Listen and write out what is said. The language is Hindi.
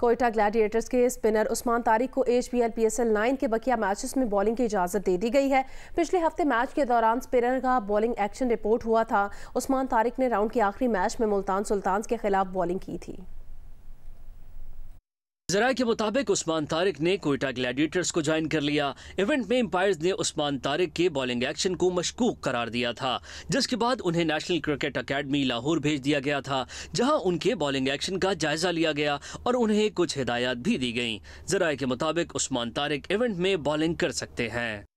कोयटा ग्लैडिएटर्स के स्पिनर उस्मान तारिक को H B L P S L nine के बकिया मैचेस में बॉलिंग की इजाज़त दे दी गई है पिछले हफ्ते मैच के दौरान स्पिनर का बॉलिंग एक्शन रिपोर्ट हुआ था उस्मान तारिक ने राउंड के आखिरी मैच में मुल्तान सुल्तान के खिलाफ बॉलिंग की थी जरा के मुताबिक उस्मान तारिक ने कोयटा ग्लैडिएटर्स को ज्वाइन कर लिया इवेंट में एम्पायर्स ने उस्मान तारिक के बॉलिंग एक्शन को मशकूक करार दिया था जिसके बाद उन्हें नेशनल क्रिकेट अकेडमी लाहौर भेज दिया गया था जहां उनके बॉलिंग एक्शन का जायजा लिया गया और उन्हें कुछ हिदायत भी दी गई जरा के मुताबिक उस्मान तारिक इवेंट में बॉलिंग कर सकते हैं